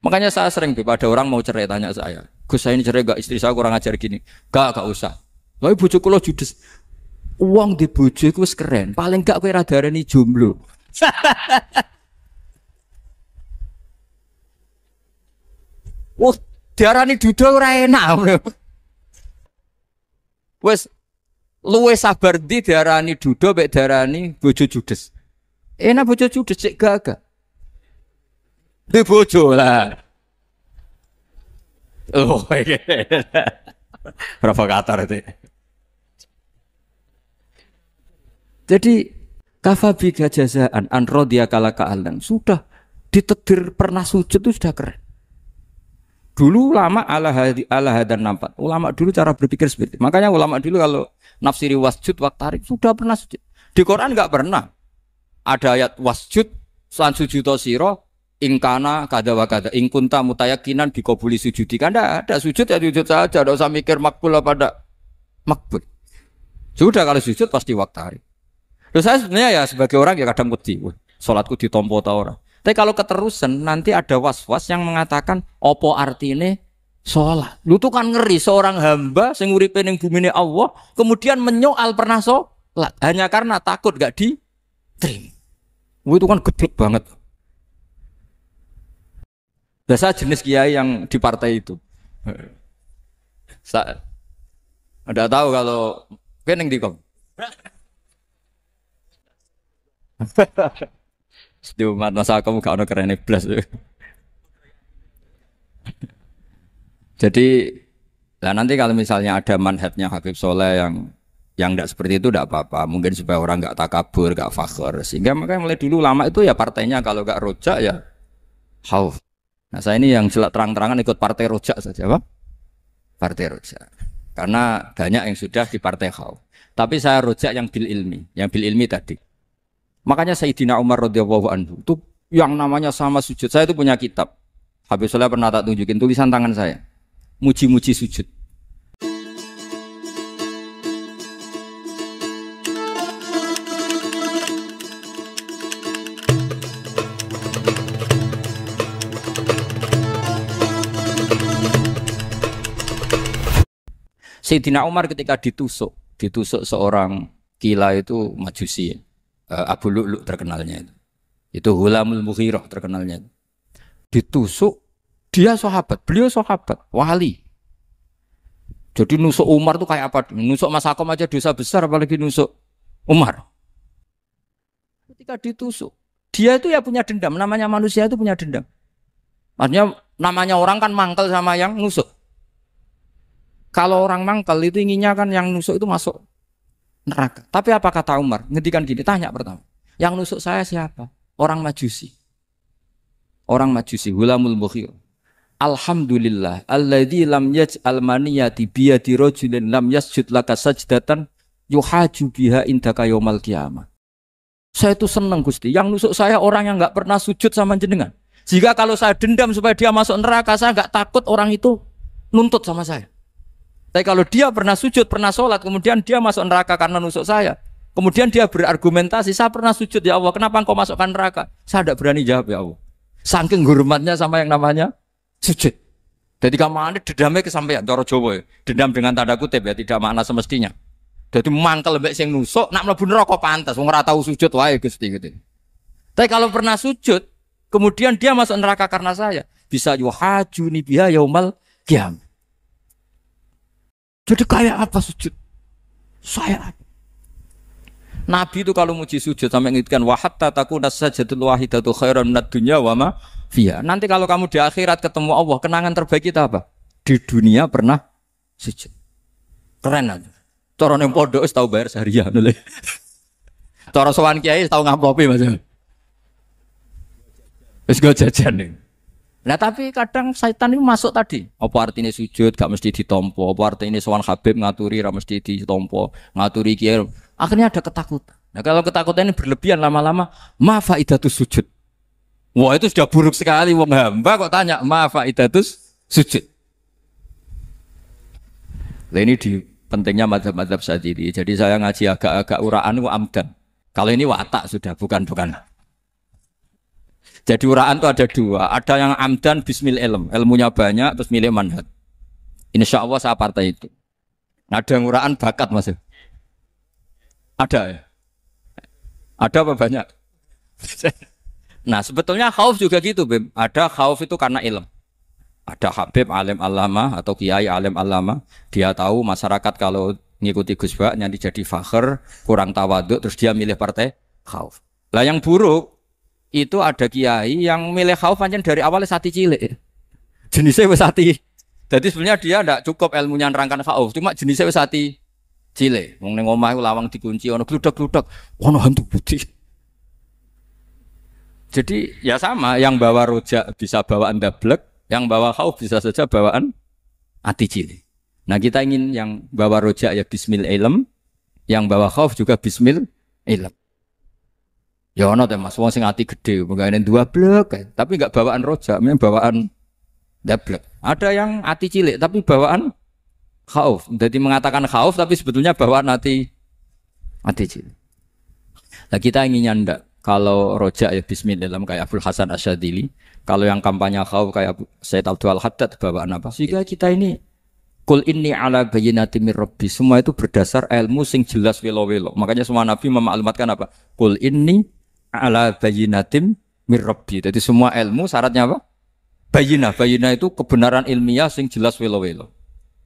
Makanya saya sering pada ada orang mau cerai tanya saya, Gus saya ini cerai gak istri saya kurang ajar gini, gak gak usah. Tapi bujuk lo judes, uang di bujuk itu keren, paling gak kue radar ini jomblo. Wah, diarani duda ora enak. Wes luwe sabar di diarani duda mek diarani bojo judes. Enak bojo judes cek gak gak. Duwe bojo lah. Oh, iya. provokator itu. Jadi kafabi gajazaan anrodia kala kaalan sudah ditedir pernah sujud itu sudah keren. Dulu ulama ala hadi ala dan nampak. Ulama dulu cara berpikir seperti itu. Makanya ulama dulu kalau nafsiri wasjud waktarik sudah pernah sujud. Di Quran nggak pernah. Ada ayat wasjud san sujud siro ingkana kada wa kada ingkunta mutayakinan dikobuli sujudi kan tidak ada sujud ya sujud saja tidak usah mikir makbul apa tidak makbul sudah kalau sujud pasti waktu hari Terus saya sebenarnya ya sebagai orang ya kadang wedi sholatku ditompo ta orang tapi kalau keterusan nanti ada was-was yang mengatakan opo arti ini sholat lu tuh kan ngeri seorang hamba sing uripe ning bumi Allah kemudian menyoal pernah sholat hanya karena takut gak di diterima itu kan gede banget Biasa jenis kiai yang di partai itu. Saya ada tahu kalau keneng di kom. Di umat masa kamu gak ada kerennya Jadi lah nanti kalau misalnya ada manhatnya Habib Soleh yang yang tidak seperti itu tidak apa-apa. Mungkin supaya orang nggak takabur, nggak fakir. Sehingga makanya mulai dulu lama itu ya partainya kalau nggak rojak ya how Nah saya ini yang jelas terang-terangan ikut partai rojak saja, Pak. Partai rojak. Karena banyak yang sudah di partai kau. Tapi saya rojak yang bil ilmi, yang bil ilmi tadi. Makanya Sayyidina Umar radhiyallahu anhu itu yang namanya sama sujud. Saya itu punya kitab. Habis saya pernah tak tunjukin tulisan tangan saya. Muji-muji sujud. Sayyidina Umar ketika ditusuk, ditusuk seorang kila itu majusi, eh, Abu Lu'lu terkenalnya itu. Itu Hulamul Mughirah terkenalnya. Itu. Ditusuk, dia sahabat, beliau sahabat, wali. Jadi nusuk Umar itu kayak apa? Nusuk Mas Akom aja dosa besar, apalagi nusuk Umar. Ketika ditusuk, dia itu ya punya dendam. Namanya manusia itu punya dendam. Maksudnya namanya orang kan mangkel sama yang nusuk. Kalau orang mangkel itu inginnya kan yang nusuk itu masuk neraka. Tapi apa kata Umar? Ngedikan gini, tanya pertama. Yang nusuk saya siapa? Orang Majusi. Orang Majusi, Hulamul Bukhir. Alhamdulillah, Alladhi lam yaj'al maniyati biyadi rajulin lam yasjud laka sajdatan yuhaju biha indaka yomal kiamat. Saya itu senang Gusti, yang nusuk saya orang yang nggak pernah sujud sama jenengan. Jika kalau saya dendam supaya dia masuk neraka, saya nggak takut orang itu nuntut sama saya. Tapi kalau dia pernah sujud, pernah sholat, kemudian dia masuk neraka karena nusuk saya. Kemudian dia berargumentasi, saya pernah sujud ya Allah, kenapa engkau masukkan neraka? Saya tidak berani jawab ya Allah. Saking hormatnya sama yang namanya sujud. Jadi ada dendamnya kesampaian cara Jawa ya. Dendam dengan tanda kutip ya tidak makna semestinya. Jadi mangkel mbak sing nusuk nak mlebu neraka pantas wong ora tau sujud wae Gusti gitu. Tapi kalau pernah sujud kemudian dia masuk neraka karena saya bisa yuhajuni biha yaumal kiam. Jadi kayak apa sujud? Saya Nabi itu kalau muji sujud sampai ngitkan wahat tataku nasajatul wahidatu khairan minat dunya wa ma via. Nanti kalau kamu di akhirat ketemu Allah, kenangan terbaik kita apa? Di dunia pernah sujud. Keren aja. Corone pondok tahu bayar seharian. Cara sowan kiai tahu ngamplopi Mas. Wis go jajan nih. Nah tapi kadang setan itu masuk tadi. Apa artinya sujud gak mesti ditompo? Apa artinya sowan Habib ngaturi ra mesti ditompo? Ngaturi kiai. Akhirnya ada ketakutan. Nah kalau ketakutan ini berlebihan lama-lama, ma faidatus sujud? Wah itu sudah buruk sekali wong hamba kok tanya ma faidatus sujud. Nah ini di pentingnya madhab-madhab sadiri. Jadi saya ngaji agak-agak uraan amdan. Kalau ini watak sudah bukan bukan jadi uraan itu ada dua. Ada yang amdan bismillah ilm. Ilmunya banyak terus milih manhat. Insya Allah saya partai itu. Nah, ada yang uraan bakat masih. Ada ya? Ada apa banyak? nah sebetulnya khauf juga gitu Bim. Ada khauf itu karena ilm. Ada Habib alim alama atau kiai alim alama. Dia tahu masyarakat kalau ngikuti Gus nanti jadi fakir, kurang tawaduk terus dia milih partai khauf. Lah yang buruk itu ada kiai yang milih khauf aja dari awalnya sati cilik. Jenisnya wis sati. Jadi sebenarnya dia tidak cukup ilmunya nerangkan khauf, cuma jenisnya wis sati cilik. Wong ning omah lawang dikunci ono gludak-gludak, ono hantu putih. Jadi ya sama, yang bawa rojak bisa bawaan dablek, yang bawa khauf bisa saja bawaan ati cilik. Nah kita ingin yang bawa rojak ya Bismillah ilm, yang bawa khauf juga Bismillah ilm. Ya ono teh Mas, wong sing ati gede, pegawene dua blek, tapi enggak bawaan rojak, memang bawaan double. Ada yang ati cilik tapi bawaan khauf. Jadi mengatakan khauf tapi sebetulnya bawaan ati ati cilik. Nah kita ingin nyanda kalau rojak ya bismillah dalam kayak Abdul Hasan Asyadili, kalau yang kampanye khauf kayak Said Abdul Haddad bawaan apa? Sehingga iya. kita ini Kul ini ala bayinati min Rabbi. Semua itu berdasar ilmu sing jelas welo-welo. Makanya semua nabi memaklumatkan apa? Kul ini ala bayinatim mirrobi. Jadi semua ilmu syaratnya apa? Bayina. Bayina itu kebenaran ilmiah sing jelas welo-welo.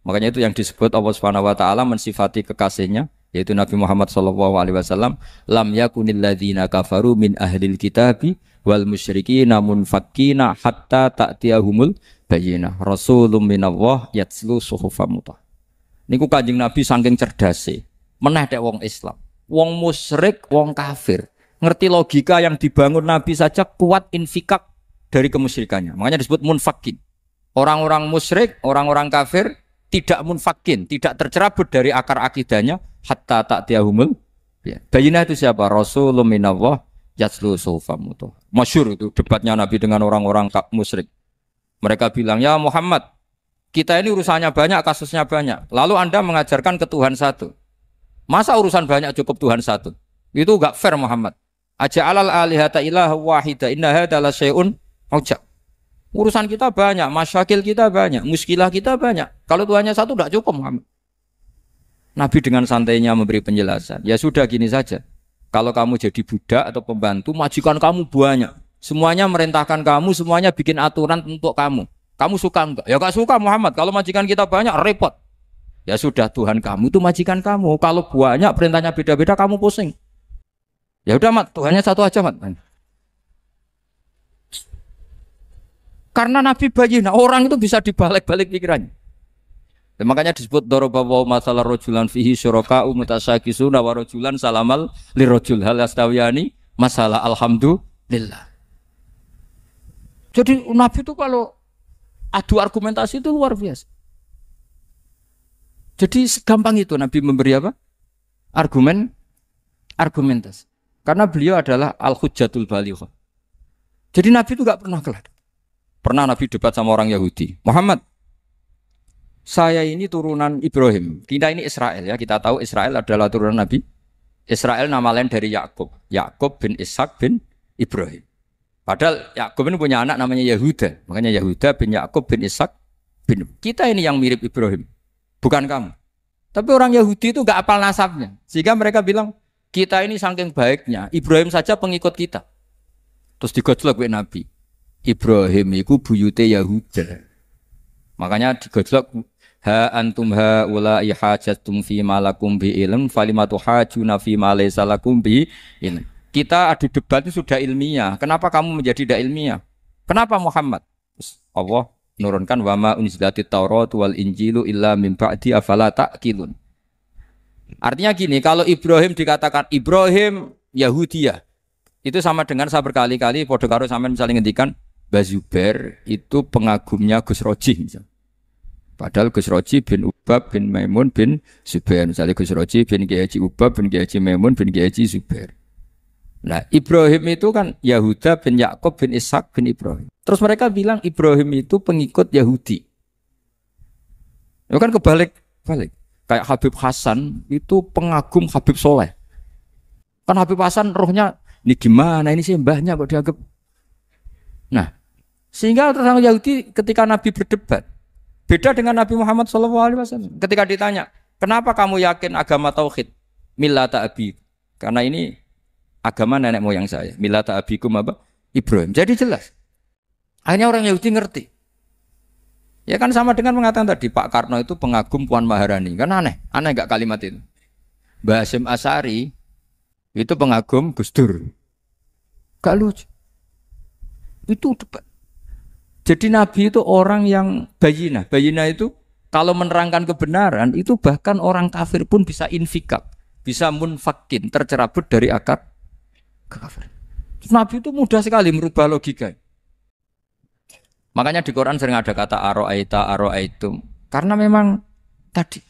Makanya itu yang disebut Allah Subhanahu wa taala mensifati kekasihnya yaitu Nabi Muhammad sallallahu alaihi wasallam lam yakunil ladzina kafaru min ahlil kitabi wal musyriki namun fakina hatta ta'tiyahumul bayina rasulun minallah yatslu suhufa mutah niku Kanjeng Nabi saking cerdase menah dek wong Islam wong musyrik wong kafir ngerti logika yang dibangun Nabi saja kuat infikak dari kemusyrikannya. Makanya disebut munfakin. Orang-orang musyrik, orang-orang kafir tidak munfakin, tidak tercerabut dari akar akidahnya hatta tak tiahumul. Bayina itu siapa? Rasulullah minallah yaslu sofamutoh. Masyur itu debatnya Nabi dengan orang-orang musyrik. Mereka bilang, ya Muhammad, kita ini urusannya banyak, kasusnya banyak. Lalu Anda mengajarkan ke Tuhan satu. Masa urusan banyak cukup Tuhan satu? Itu gak fair Muhammad. Aja alal alihata ilah wahida inna dalam la syai'un ujab. Urusan kita banyak, masyakil kita banyak, muskilah kita banyak. Kalau Tuhannya satu tidak cukup Muhammad. Nabi dengan santainya memberi penjelasan. Ya sudah gini saja. Kalau kamu jadi budak atau pembantu, majikan kamu banyak. Semuanya merintahkan kamu, semuanya bikin aturan untuk kamu. Kamu suka enggak? Ya gak suka Muhammad. Kalau majikan kita banyak, repot. Ya sudah Tuhan kamu itu majikan kamu. Kalau banyak perintahnya beda-beda, kamu pusing. Ya udah mat, Tuhannya satu aja mat. Nah. Karena Nabi bayi, nah orang itu bisa dibalik-balik pikirannya. Dan makanya disebut dorobawa masalah rojulan fihi syuroka umutasakisuna warojulan salamal li rojul hal yastawiyani masalah alhamdulillah. Jadi Nabi itu kalau adu argumentasi itu luar biasa. Jadi segampang itu Nabi memberi apa? Argumen, argumentasi. Karena beliau adalah al-hujjatul baliho Jadi Nabi itu nggak pernah kelar. Pernah Nabi debat sama orang Yahudi. Muhammad, saya ini turunan Ibrahim. Kita ini Israel ya. Kita tahu Israel adalah turunan Nabi. Israel nama lain dari Yakub. Yakub bin Ishak bin Ibrahim. Padahal Yakub ini punya anak namanya Yahuda. Makanya Yahuda bin Yakub bin Ishak bin kita ini yang mirip Ibrahim, bukan kamu. Tapi orang Yahudi itu nggak apal nasabnya, sehingga mereka bilang kita ini saking baiknya, Ibrahim saja pengikut kita. Terus digodlok oleh Nabi. Ibrahim itu buyute Yahuda. Makanya digodlok ha antum ha ula ihajatum fi malakum bi ilm falimatu hajuna fi malaysalakum bi ilm. Kita adu debat itu sudah ilmiah. Kenapa kamu menjadi tidak ilmiah? Kenapa Muhammad? Terus Allah nurunkan wama unzilati Taurat wal Injilu illa min ba'di afala ta'qilun. Artinya gini, kalau Ibrahim dikatakan Ibrahim Yahudi ya, itu sama dengan saya berkali-kali podokaro karo sama misalnya ngendikan Bazuber itu pengagumnya Gus Roji misalnya. Padahal Gus Roji bin Ubab bin Maimun bin Zubair. Misalnya Gus Roji bin Kiai Ubab bin Kiai Maimun bin Kiai Zubair. Nah Ibrahim itu kan Yahuda bin Yakob bin Ishak bin Ibrahim. Terus mereka bilang Ibrahim itu pengikut Yahudi. Itu ya kan kebalik balik. Kayak Habib Hasan itu pengagum Habib Soleh. Kan Habib Hasan rohnya ini gimana ini sih mbahnya kok dianggap. Nah, sehingga orang Yahudi ketika Nabi berdebat beda dengan Nabi Muhammad SAW. Ketika ditanya, kenapa kamu yakin agama tauhid? mila abi. Karena ini agama nenek moyang saya. mila abikum apa? Ibrahim. Jadi jelas. akhirnya orang Yahudi ngerti. Ya kan sama dengan mengatakan tadi Pak Karno itu pengagum Puan Maharani. Kan aneh, aneh nggak kalimat itu. Mbah Hasim Asari itu pengagum Gus Dur. Gak lucu. Itu debat. Jadi Nabi itu orang yang bayina. Bayina itu kalau menerangkan kebenaran itu bahkan orang kafir pun bisa infikat. Bisa munfakin, tercerabut dari akar kafir. Nabi itu mudah sekali merubah logika. Makanya di Quran sering ada kata aro'aita, aro'aitum. Karena memang tadi.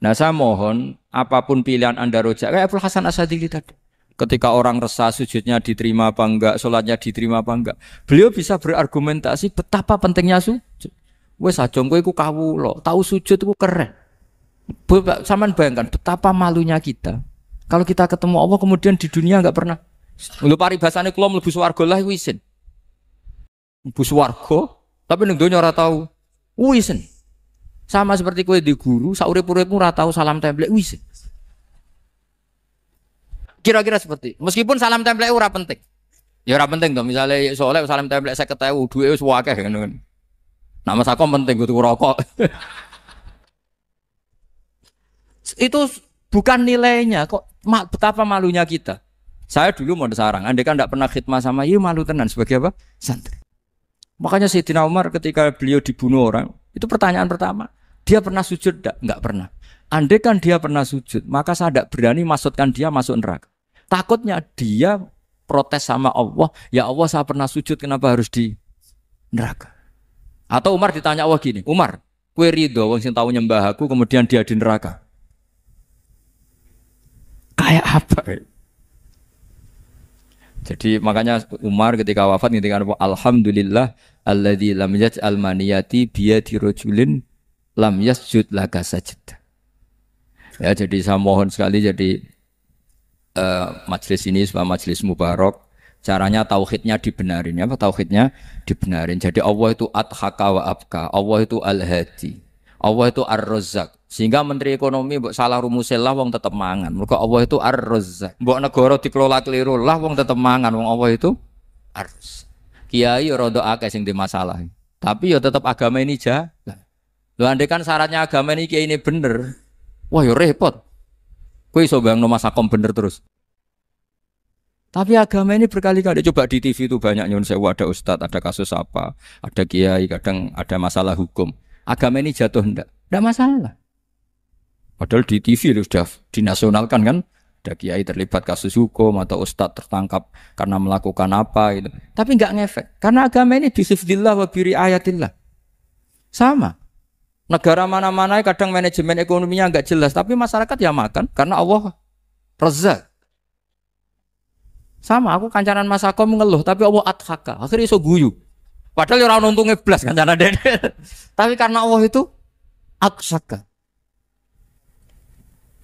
Nah saya mohon apapun pilihan Anda rojak. Kayak Abdul Hasan Asadili tadi. Ketika orang resah sujudnya diterima apa enggak, sholatnya diterima apa enggak. Beliau bisa berargumentasi betapa pentingnya sujud. Wes ajong kowe iku kawula, tahu sujud itu keren. Saman bayangkan betapa malunya kita. Kalau kita ketemu Allah kemudian di dunia enggak pernah. Lho paribasane kula mlebu swarga lah isin bus warga, tapi neng dunia ora tahu, Wisen. Sama seperti kue di guru, saure pura pura tau salam template wisen. Kira-kira seperti, meskipun salam template ora penting. Ya ora penting dong Misalnya soalnya salam saya ketahui dua wis akeh ngono. Kan. Nama saya kok penting gue rokok. Itu bukan nilainya kok betapa malunya kita. Saya dulu mau sarang, Anda kan tidak pernah khidmat sama, iya malu tenan sebagai apa? Santri. Makanya Sayyidina Umar ketika beliau dibunuh orang, itu pertanyaan pertama. Dia pernah sujud enggak? Enggak pernah. Andai kan dia pernah sujud, maka saya tidak berani maksudkan dia masuk neraka. Takutnya dia protes sama Allah, ya Allah saya pernah sujud, kenapa harus di neraka? Atau Umar ditanya Allah gini, Umar, kue ridho, wong sing tahu nyembah aku, kemudian dia di neraka. Kayak apa? Jadi makanya Umar ketika wafat ngintikan Alhamdulillah alladzi lam yaj'al maniyati biyadi rajulin lam yasjud laka sajid. Ya jadi saya mohon sekali jadi uh, eh, majelis ini sebuah majlis mubarak caranya tauhidnya dibenarin apa tauhidnya dibenarin jadi Allah itu adhaka wa abka Allah itu al-hadi Allah itu ar rozak. sehingga menteri ekonomi mbok salah lah wong tetep mangan mergo Allah itu ar rozak. mbok negara dikelola keliru lah wong tetep mangan wong Allah itu ar-razzaq Kiai rodo akeh sing di masalah. Tapi yo tetap agama ini jaga. Lu andai kan syaratnya agama ini kiai ini bener. Wah yo repot. Kue iso bang nomas sakom bener terus. Tapi agama ini berkali-kali coba di TV itu banyak nyun sewa ada ustadz, ada kasus apa, ada kiai, kadang ada masalah hukum. Agama ini jatuh ndak? Ndak masalah. Padahal di TV sudah dinasionalkan kan ada kiai terlibat kasus hukum atau ustadz tertangkap karena melakukan apa itu. Tapi nggak ngefek karena agama ini bisifdillah wa biri ayatillah. Sama. Negara mana-mana kadang manajemen ekonominya nggak jelas, tapi masyarakat ya makan karena Allah rezak. Sama, aku kancanan Mas mengeluh ngeluh, tapi Allah adhaka. Akhirnya iso guyu. Padahal ya orang untungnya belas kancanan dene. tapi karena Allah itu adhaka.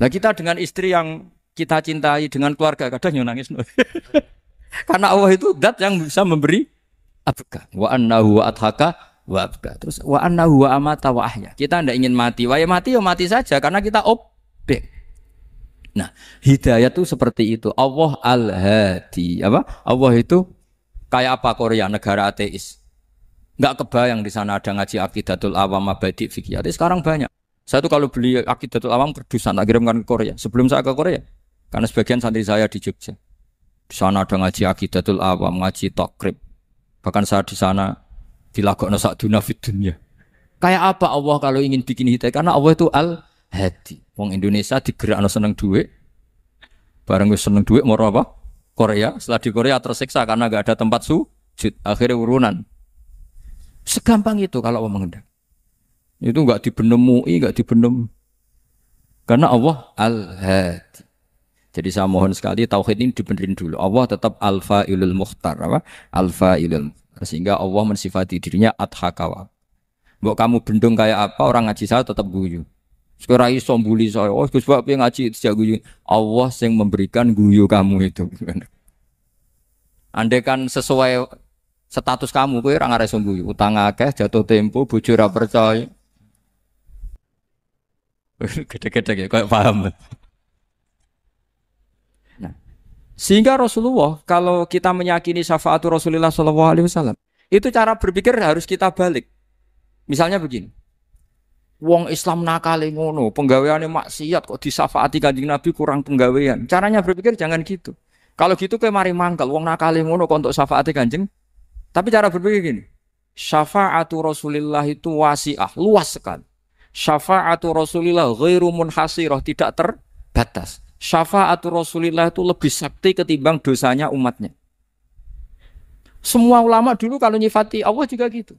Nah kita dengan istri yang kita cintai dengan keluarga kadang yang nangis karena Allah itu dat yang bisa memberi abka wa annahu wa adhaka wa abka terus wa annahu wa amata wa ahya kita tidak ingin mati wa ya mati ya mati saja karena kita objek nah hidayah itu seperti itu Allah al hadi apa Allah itu kayak apa Korea negara ateis nggak kebayang di sana ada ngaji akidatul awam abadi fikih sekarang banyak saya tuh kalau beli akidatul awam kerdusan tak kirimkan ke Korea sebelum saya ke Korea karena sebagian santri saya di Jogja. Di sana ada ngaji akidatul awam, ngaji takrib. Bahkan saya di sana sak dunia fit dunia. Kayak apa Allah kalau ingin bikin hidayah? Karena Allah itu al hadi. Wong Indonesia digerak ana seneng duit. Bareng wis seneng duit mau apa? Korea. Setelah di Korea tersiksa karena gak ada tempat sujud. Akhirnya urunan. Segampang itu kalau Allah mengendak. Itu gak dibenemui, gak dibenem. Karena Allah al-Hadi. Jadi saya mohon sekali tauhid ini dibenerin dulu. Allah tetap alfa ilul muhtar apa? Alfa ilul sehingga Allah mensifati dirinya adhakawa. Mbok kamu bendung kayak apa orang ngaji saya tetap guyu. Sekarang iso mbuli saya. Oh, Gus Bapak ngaji sejak guyu. Allah yang memberikan guyu kamu itu. Andai kan sesuai status kamu kowe ora ngarep guyu. Utang akeh, jatuh tempo, bojo ora percaya. Gede-gede ya, kayak paham. Sehingga Rasulullah kalau kita meyakini syafaatul Rasulullah Shallallahu Alaihi Wasallam itu cara berpikir harus kita balik. Misalnya begini, Wong Islam nakal ngono, penggaweannya maksiat kok disafaati kanjeng Nabi kurang penggawean. Caranya berpikir jangan gitu. Kalau gitu kemari mari mangkel, wong nakal ngono kok untuk syafaati kanjeng. Tapi cara berpikir gini, syafaatul Rasulullah itu wasiah, luas sekali. Syafaatul Rasulullah ghairu hasiroh tidak terbatas syafaat Rasulullah itu lebih sakti ketimbang dosanya umatnya. Semua ulama dulu kalau nyifati Allah juga gitu.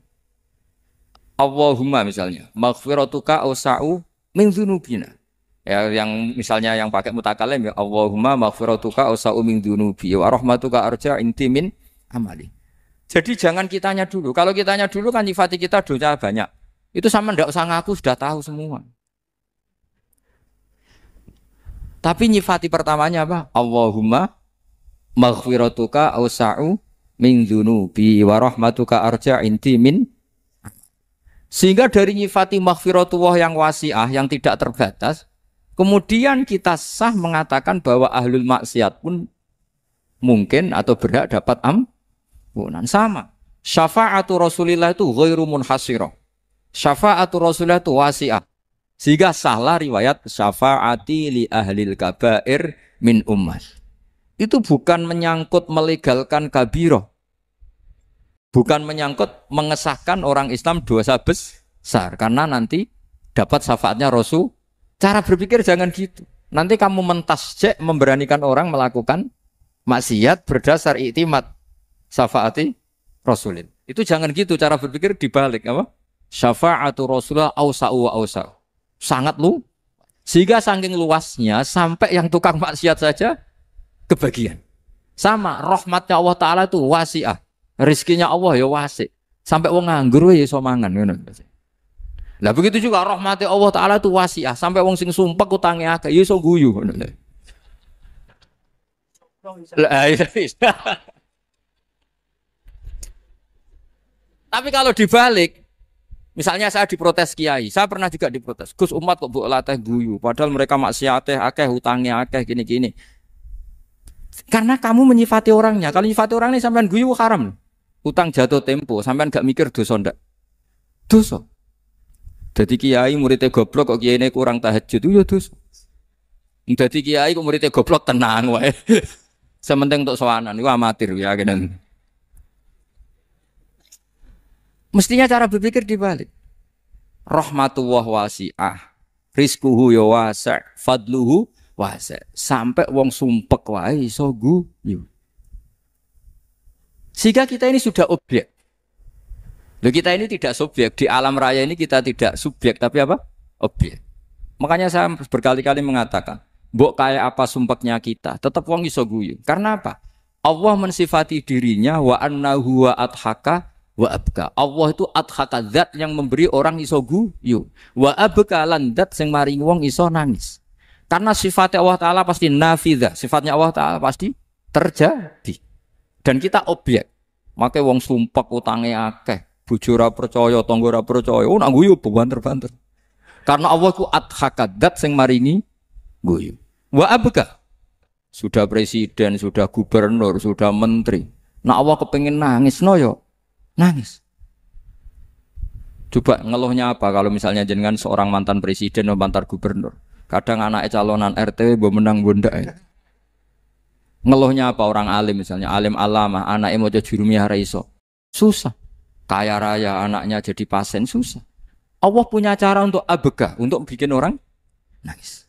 Allahumma misalnya, maghfiratuka awsa'u min dhunubina. Ya, yang misalnya yang pakai mutakalim ya Allahumma maghfiratuka awsa'u min dhunubi wa rahmatuka arja inti min amali. Jadi jangan kitanya dulu. Kalau kitanya dulu kan nyifati kita dosa banyak. Itu sama ndak usah ngaku sudah tahu semua. Tapi nyifati pertamanya apa? Allahumma maghfiratuka awsa'u min dhunubi wa rahmatuka arja inti min sehingga dari nyifati maghfiratullah yang wasiah yang tidak terbatas kemudian kita sah mengatakan bahwa ahlul maksiat pun mungkin atau berhak dapat ampunan sama syafa'atu rasulillah itu ghairu munhasirah syafa'atu rasulillah itu wasiah sehingga salah riwayat syafaati li ahlil kabair min ummat Itu bukan menyangkut melegalkan kabiroh. Bukan menyangkut mengesahkan orang Islam dosa besar. Karena nanti dapat syafaatnya Rasul. Cara berpikir jangan gitu. Nanti kamu mentasjek memberanikan orang melakukan maksiat berdasar iktimat syafaati Rasulin. Itu jangan gitu cara berpikir dibalik apa? Syafa'atu Rasulullah awsa'u wa awsa'u sangat lu sehingga saking luasnya sampai yang tukang maksiat saja kebagian sama rahmatnya Allah Taala itu wasiah rizkinya Allah ya wasi sampai wong nganggur ya iso mangan ngono lah begitu juga rahmatnya Allah Taala itu wasiah sampai wong sing sumpek utange akeh ya iso guyu iya, iya. Tapi kalau dibalik, Misalnya saya diprotes kiai, saya pernah juga diprotes. Gus umat kok buat latih guyu, padahal mereka maksiateh akeh hutangnya akeh gini-gini. Karena kamu menyifati orangnya. Kalau menyifati orang ini sampean guyu haram. hutang jatuh tempo, sampean gak mikir dosa ndak? Dosa. Jadi kiai muridnya goblok kok kiai ini kurang tahajud itu ya dosa. Jadi kiai kok muridnya goblok tenang wae. Sementing untuk soanan, itu amatir ya kan. Mestinya cara berpikir dibalik. Rahmatullah wasi'ah. Rizkuhu ya wasi' fadluhu wasi' sampai wong sumpek wae iso guyu. Sehingga kita ini sudah objek. Loh kita ini tidak subjek di alam raya ini kita tidak subjek tapi apa? Objek. Makanya saya berkali-kali mengatakan, buk kayak apa sumpeknya kita, tetap wong iso guyu. Karena apa? Allah mensifati dirinya wa annahu wa adhaka wa abka. Allah itu adhaka zat yang memberi orang iso guyu. Wa abka lan zat sing maringi wong iso nangis. Karena sifatnya Allah Ta'ala pasti nafidah. Sifatnya Allah Ta'ala pasti terjadi. Dan kita objek. Makanya wong sumpek utangnya akeh. Bojo percaya, tangga percaya. Oh, nak guyu banter-banter. Karena Allah ku adhaka zat sing maringi guyu. Wa abka. Sudah presiden, sudah gubernur, sudah menteri. nah Allah kepengen nangis no yo. Nangis. Coba ngeluhnya apa kalau misalnya jenengan seorang mantan presiden atau mantan gubernur. Kadang anak calonan RT bo menang bunda. Ya. Ngeluhnya apa orang alim misalnya, alim alama, anak mau jadi hari iso. Susah. Kaya raya anaknya jadi pasien susah. Allah punya cara untuk abegah, untuk bikin orang nangis.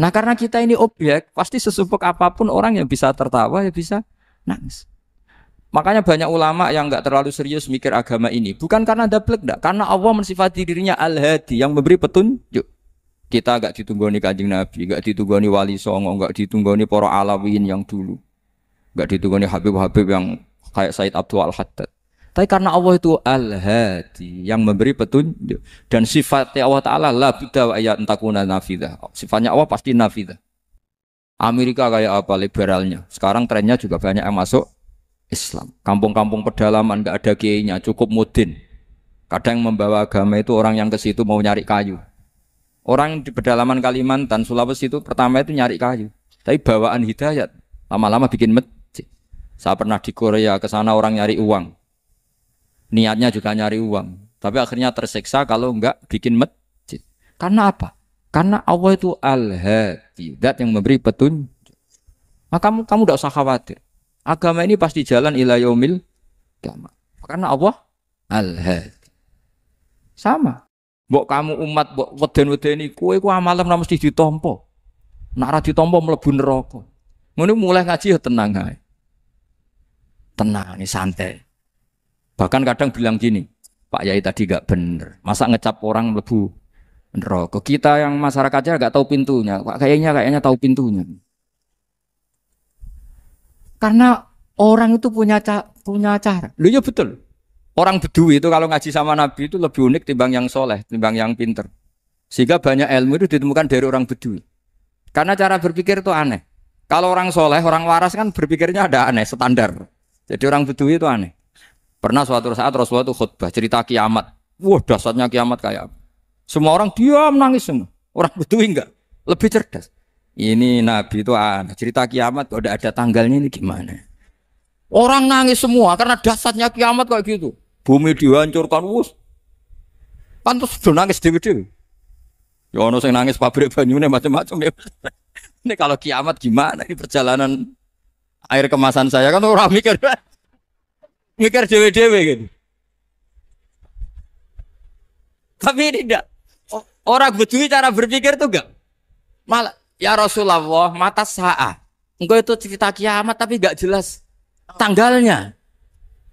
Nah karena kita ini objek, pasti sesupuk apapun orang yang bisa tertawa ya bisa nangis. Makanya banyak ulama yang nggak terlalu serius mikir agama ini. Bukan karena daplek, enggak. Karena Allah mensifati dirinya Al-Hadi yang memberi petunjuk. Kita nggak ditunggoni kajing Nabi, nggak nih wali songo, nggak nih para alawin yang dulu. nggak nih Habib-Habib yang kayak Said Abdul Al-Haddad. Tapi karena Allah itu Al-Hadi yang memberi petunjuk. Dan sifatnya Allah Ta'ala la bidda wa iya entakuna nafidah. Sifatnya Allah pasti nafidah. Amerika kayak apa liberalnya. Sekarang trennya juga banyak yang masuk Islam. Kampung-kampung pedalaman nggak ada kiainya, cukup mudin. Kadang membawa agama itu orang yang ke situ mau nyari kayu. Orang di pedalaman Kalimantan, Sulawesi itu pertama itu nyari kayu. Tapi bawaan hidayat, lama-lama bikin masjid. Saya pernah di Korea, ke sana orang nyari uang. Niatnya juga nyari uang. Tapi akhirnya tersiksa kalau enggak bikin masjid. Karena apa? Karena Allah itu al-hadi, yang memberi petunjuk. Maka kamu kamu tidak usah khawatir. Agama ini pasti jalan ila yaumil kiamat. Karena Allah al Sama. Mbok kamu umat mbok weden-wedeni kowe kue malam namus mesti tompo Nak di tompo melebur neraka. ini mulai ngaji ya tenang hai. Tenang, ini santai. Bahkan kadang bilang gini, Pak Yai tadi gak bener. Masa ngecap orang melebu neraka. Kita yang masyarakatnya gak tahu pintunya. Kayaknya kayaknya tahu pintunya. Karena orang itu punya ca punya cara. Lu ya betul. Orang bedui itu kalau ngaji sama Nabi itu lebih unik timbang yang soleh, timbang yang pinter. Sehingga banyak ilmu itu ditemukan dari orang bedui. Karena cara berpikir itu aneh. Kalau orang soleh, orang waras kan berpikirnya ada aneh, standar. Jadi orang bedui itu aneh. Pernah suatu saat Rasulullah itu khutbah, cerita kiamat. Wah dasarnya kiamat kayak apa. Semua orang diam nangis semua. Orang bedui enggak. Lebih cerdas. Ini Nabi itu aneh. Cerita kiamat kok ada tanggalnya ini gimana? Orang nangis semua karena dasarnya kiamat kayak gitu. Bumi dihancurkan, wus. Pantas sudah nangis dewi-dewi. Ya ono nangis pabrik banyune macam-macam ya. Ini kalau kiamat gimana ini perjalanan air kemasan saya kan orang mikir mikir dewe-dewe gitu. Tapi ini tidak. Orang betul cara berpikir tuh gak Malah Ya Rasulullah, mata sa'a. Engkau itu cerita kiamat tapi gak jelas tanggalnya.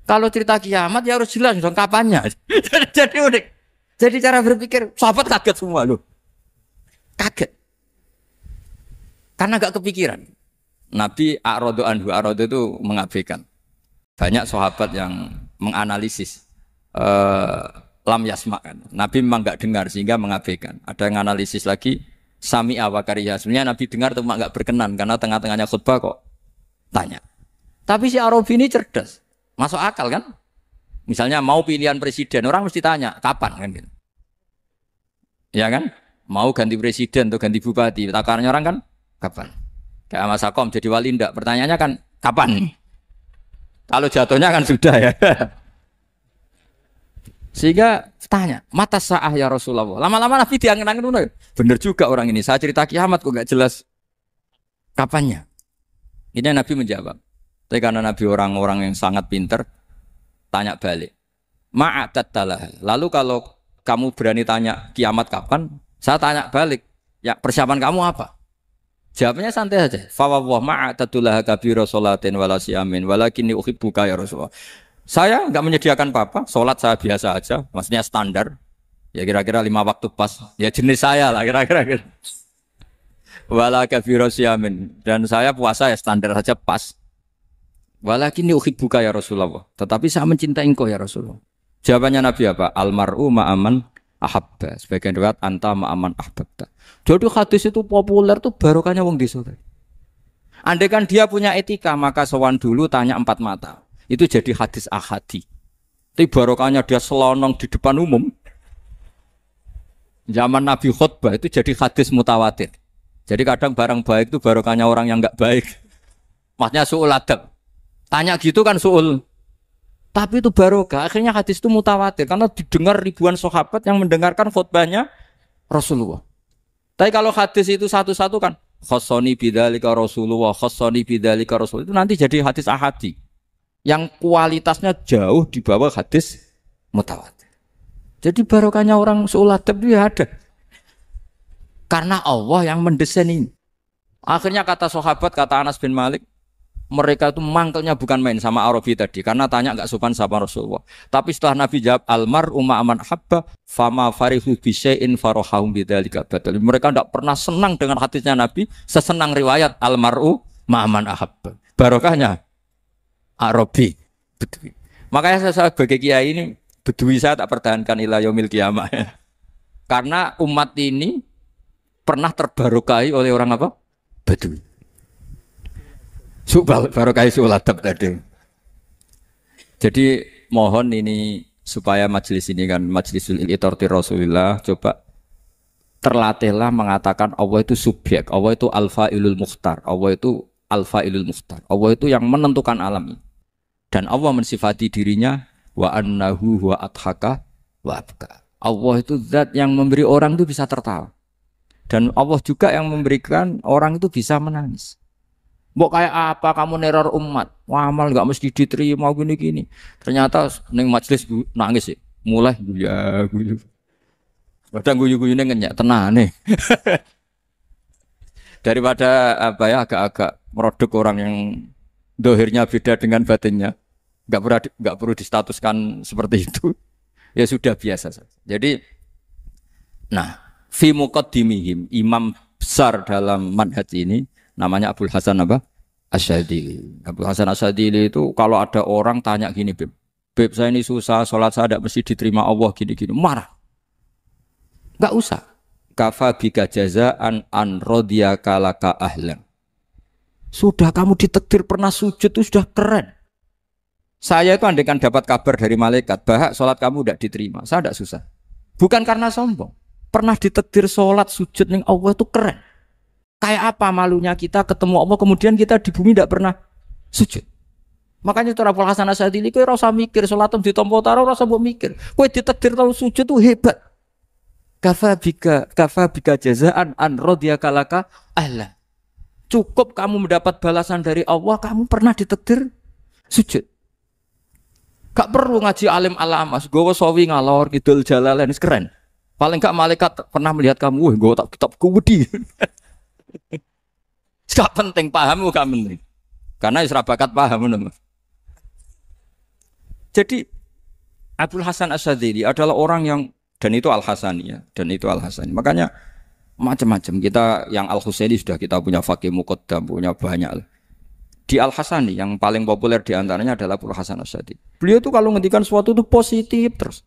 Kalau cerita kiamat ya harus jelas dong kapannya. jadi unik. Jadi cara berpikir sahabat kaget semua loh. Kaget. Karena gak kepikiran. Nabi Arodo Anhu Arodo itu mengabaikan. Banyak sahabat yang menganalisis uh, lam yasma kan. Nabi memang gak dengar sehingga mengabaikan. Ada yang analisis lagi sami awak karya Sebenarnya Nabi dengar cuma nggak berkenan karena tengah-tengahnya khutbah kok tanya. Tapi si Arabi ini cerdas, masuk akal kan? Misalnya mau pilihan presiden, orang mesti tanya kapan kan gitu. Ya kan? Mau ganti presiden atau ganti bupati, takarnya orang kan kapan? Kayak Mas Akom jadi wali ndak? Pertanyaannya kan kapan? Kalau jatuhnya kan sudah ya. Sehingga tanya, mata sah ya Rasulullah. Lama-lama Nabi diangin-angin bener. Ya. bener juga orang ini. Saya cerita kiamat kok nggak jelas kapannya. Ini Nabi menjawab. Tapi karena Nabi orang-orang yang sangat pinter, tanya balik. Ma'atat Lalu kalau kamu berani tanya kiamat kapan, saya tanya balik. Ya persiapan kamu apa? Jawabnya santai saja. Fawwah ma'atatulah kabiro salatin walasiamin. Walakin ni buka ya Rasulullah. Saya nggak menyediakan apa-apa, sholat saya biasa aja, maksudnya standar. Ya kira-kira lima waktu pas, ya jenis saya lah kira-kira. Wala Amin. Dan saya puasa ya standar saja pas. Walakin buka ya Rasulullah. Tetapi saya mencintai engkau ya Rasulullah. Jawabannya Nabi apa? Almaru ma'aman ahabba. Sebagian riwayat anta ma'aman ahabba. Jadi hadis itu populer tuh barokahnya wong desa. Andai kan dia punya etika, maka sowan dulu tanya empat mata itu jadi hadis ahadi. Tapi barokahnya dia selonong di depan umum. Zaman Nabi khutbah itu jadi hadis mutawatir. Jadi kadang barang baik itu barokahnya orang yang nggak baik. Maksudnya suul adab. Tanya gitu kan suul. Tapi itu barokah. Akhirnya hadis itu mutawatir karena didengar ribuan sahabat yang mendengarkan khutbahnya Rasulullah. Tapi kalau hadis itu satu-satu kan khosoni bidalika Rasulullah, khosoni bidalika Rasulullah itu nanti jadi hadis ahadi yang kualitasnya jauh di bawah hadis mutawatir. Jadi barokahnya orang sholat itu ya ada. Karena Allah yang mendesain ini. Akhirnya kata sahabat, kata Anas bin Malik, mereka itu mangkelnya bukan main sama Arabi tadi karena tanya nggak sopan sama Rasulullah. Tapi setelah Nabi jawab almar umma aman habba fama farihu syai'in farahum bidzalika batal. Mereka enggak pernah senang dengan hadisnya Nabi, sesenang riwayat almaru aman habba. Barokahnya Arabi Bedui. Makanya saya sebagai kiai ini Bedui saya tak pertahankan ilah yomil kiamah. Karena umat ini pernah terbarukai oleh orang apa? Bedui. Subal barukai suladab tadi. Jadi mohon ini supaya majelis ini kan majelisul itorti Rasulullah coba terlatihlah mengatakan Allah itu subjek, Allah itu alfa ilul mukhtar, Allah itu alfa ilul mukhtar, Allah itu yang menentukan alam. ini. Dan Allah mensifati dirinya wa annahu wa adhaka wa abka. Allah itu zat yang memberi orang itu bisa tertawa. Dan Allah juga yang memberikan orang itu bisa menangis. Mbok kayak apa kamu neror umat? Wah amal nggak mesti diterima gini-gini. Ternyata neng majelis nangis sih. Mulai ya guyu. Gitu. Padahal guyu-guyu ngenyak tenang nih. Daripada apa ya agak-agak merodok orang yang dohirnya beda dengan batinnya. Nggak perlu nggak perlu distatuskan seperti itu. ya sudah biasa saja. Jadi, nah, fi muqaddimihim imam besar dalam manhaj ini namanya Abdul Hasan apa? Asyadili. Abdul Hasan Asyadili itu kalau ada orang tanya gini, Beb, Beb saya ini susah, sholat saya tidak mesti diterima Allah gini-gini, marah. nggak usah. Kafa bika jazaan an rodiyaka laka ahlan. Sudah kamu ditekdir pernah sujud itu sudah keren. Saya itu andaikan dapat kabar dari malaikat, bahak sholat kamu tidak diterima. Saya tidak susah. Bukan karena sombong. Pernah ditekdir sholat sujud nih Allah itu keren. Kayak apa malunya kita ketemu Allah kemudian kita di bumi tidak pernah sujud. Makanya itu pola Hasan saya ini, ora rasa mikir sholat di tombol taruh rasa mau mikir. Kowe ditedir tahu sujud itu hebat. Kafa bika kafa bika jazaan an radiyaka kalaka Allah cukup kamu mendapat balasan dari Allah, kamu pernah ditegdir sujud. Gak perlu ngaji alim alamas, Gue sawi ngalor kidul jalalan keren. Paling gak malaikat pernah melihat kamu, wah gue tak kitab kudi. gak penting paham, gak penting. Karena Isra bakat paham. Bener. Jadi Abdul Hasan Asadili adalah orang yang dan itu Al Hasani ya, dan itu Al Hasani. Makanya macam-macam. Kita yang Al Husaini sudah kita punya fakih mukoddam, punya banyak. Di Al Hasani yang paling populer di antaranya adalah Pur Hasan Asyadi. Beliau itu kalau ngendikan suatu itu positif terus.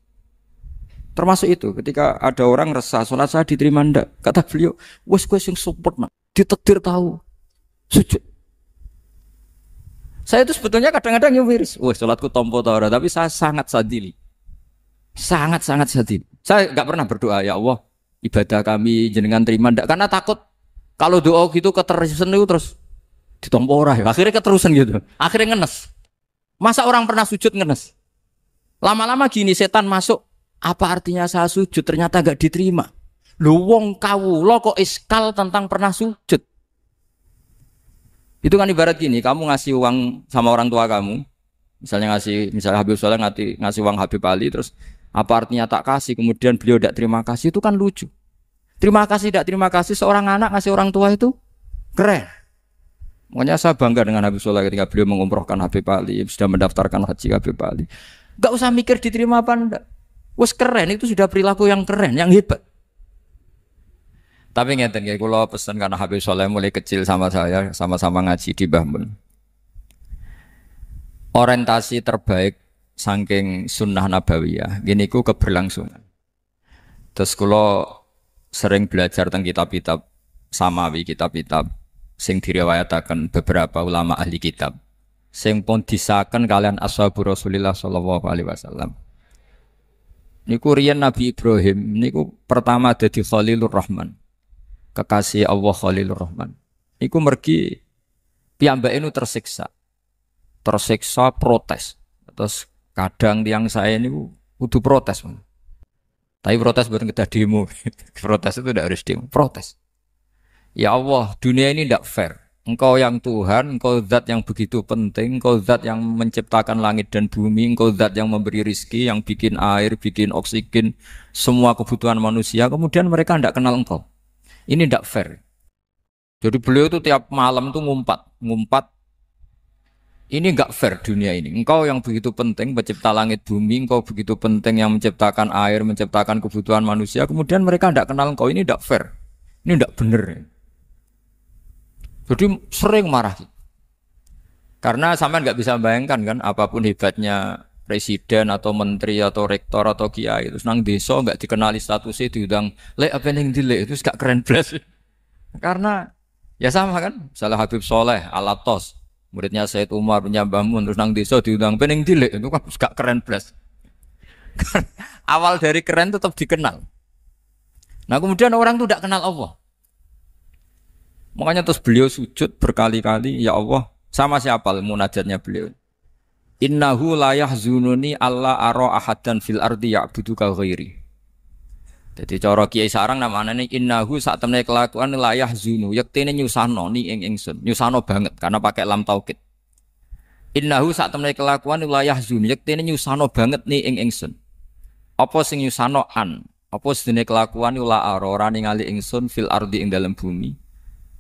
Termasuk itu ketika ada orang resah sholat saya diterima ndak kata beliau wes gue sing support mak ditetir tahu sujud. Saya itu sebetulnya kadang-kadang yang miris. Wah, sholatku tompo tawara, tapi saya sangat sadili. Sangat-sangat sadili. Saya nggak pernah berdoa, ya Allah, ibadah kami jenengan terima ndak karena takut kalau doa gitu keterusan itu terus ditompo ya. Akhirnya keterusan gitu. Akhirnya ngenes. Masa orang pernah sujud ngenes? Lama-lama gini setan masuk, apa artinya saya sujud ternyata gak diterima. Lu wong loko kok iskal tentang pernah sujud. Itu kan ibarat gini, kamu ngasih uang sama orang tua kamu, misalnya ngasih misalnya Habib Soleh ngasih, ngasih uang Habib Ali terus apa artinya tak kasih kemudian beliau tidak terima kasih itu kan lucu. Terima kasih tidak terima kasih seorang anak ngasih orang tua itu keren. Makanya saya bangga dengan Habib Soleh ketika beliau mengumrohkan Habib Ali, sudah mendaftarkan haji Habib Ali. Gak usah mikir diterima apa enggak. Wes keren itu sudah perilaku yang keren, yang hebat. Tapi ngeten nggak kalau pesan karena Habib Soleh mulai kecil sama saya, sama-sama ngaji di Bahmun. Orientasi terbaik saking sunnah nabawiyah. Gini ku keberlangsungan. Terus kulo sering belajar tentang kitab-kitab samawi, kitab-kitab sing diriwayatakan beberapa ulama ahli kitab. Sing pun disahkan kalian ashabu Rasulillah sallallahu alaihi wasallam. Niku rian Nabi Ibrahim niku pertama jadi Khalilur Rahman. Kekasih Allah Khalilur Rahman. Niku mergi piamba ini tersiksa. Tersiksa protes. Terus Kadang tiang saya ini kudu protes. Man. Tapi protes bukan kita demo. protes itu tidak harus demo. Protes. Ya Allah, dunia ini tidak fair. Engkau yang Tuhan, engkau zat yang begitu penting, engkau zat yang menciptakan langit dan bumi, engkau zat yang memberi rizki, yang bikin air, bikin oksigen, semua kebutuhan manusia. Kemudian mereka tidak kenal engkau. Ini tidak fair. Jadi beliau itu tiap malam tuh ngumpat, ngumpat ini enggak fair dunia ini. Engkau yang begitu penting pencipta langit bumi, engkau begitu penting yang menciptakan air, menciptakan kebutuhan manusia. Kemudian mereka enggak kenal engkau ini enggak fair. Ini enggak benar. Jadi sering marah. Karena sampean enggak bisa bayangkan kan apapun hebatnya presiden atau menteri atau rektor atau kiai terus nang desa enggak dikenali statusnya diundang le apa yang dile itu enggak keren blas. karena ya sama kan salah Habib Soleh Alatos Muridnya Said Umar punya Mun terus nang desa diundang pening dilek itu kan gak keren blas. Awal dari keren tetap dikenal. Nah kemudian orang itu tidak kenal Allah. Makanya terus beliau sujud berkali-kali, ya Allah, sama siapa munajatnya beliau? Innahu la yahzununi alla ara ahadan fil ardi ya'buduka ghairi. Jadi cara kiai sarang namanya ini innahu saat temen kelakuan layah zunu yakti ini nyusano ni ing ingsun nyusano banget karena pakai lam taukid. Innahu saat temen kelakuan layah zunu yakti ini nyusano banget ni ing ingsun. Apa sing nyusano an? Apa sedene kelakuan ula Aurora ningali ingsun fil ardi ing dalam bumi.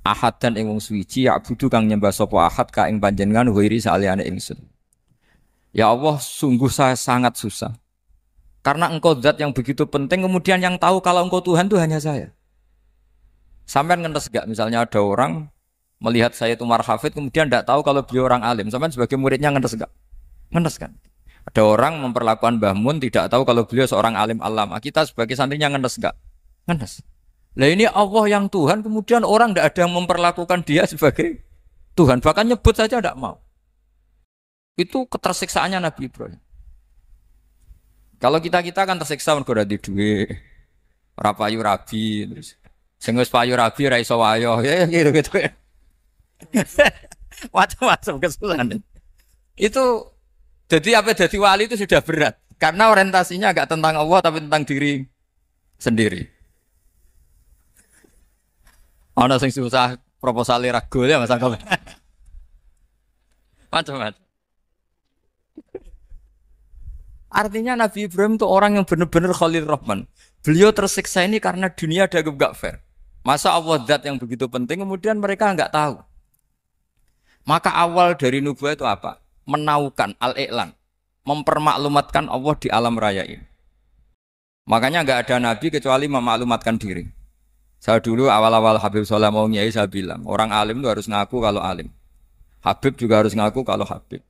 Ahad dan ing wong suci ya budu kang nyembah sapa ahad ka ing panjenengan huiri saliyane ingsun. Ya Allah, sungguh saya sangat susah karena engkau zat yang begitu penting, kemudian yang tahu kalau engkau Tuhan itu hanya saya. Sampai ngenes gak misalnya ada orang melihat saya itu marhafid, kemudian tidak tahu kalau beliau orang alim. Sampai sebagai muridnya ngenes gak? Ngenes kan? Ada orang memperlakukan Mbah Mun tidak tahu kalau beliau seorang alim alama. Kita sebagai santrinya ngenes gak? Ngenes. Nah ini Allah yang Tuhan, kemudian orang tidak ada yang memperlakukan dia sebagai Tuhan. Bahkan nyebut saja tidak mau. Itu ketersiksaannya Nabi Ibrahim. Kalau kita kita kan tersiksa mergo ora duwe. Ora payu rabi terus sing wis payu rabi ora iso wayo. Ya gitu-gitu. Ya, Macam-macam kesulitan. Itu jadi apa jadi wali itu sudah berat karena orientasinya agak tentang Allah tapi tentang diri sendiri. Ada sing susah proposal ragu ya Mas Angkel. Macam-macam. Artinya Nabi Ibrahim itu orang yang benar-benar Khalil Rahman. Beliau tersiksa ini karena dunia dianggap gak fair. Masa Allah zat yang begitu penting kemudian mereka nggak tahu. Maka awal dari nubuah itu apa? Menaukan al iklan Mempermaklumatkan Allah di alam raya ini. Makanya nggak ada nabi kecuali memaklumatkan diri. Saya dulu awal-awal Habib Soleh mau nyai saya bilang, orang alim itu harus ngaku kalau alim. Habib juga harus ngaku kalau Habib.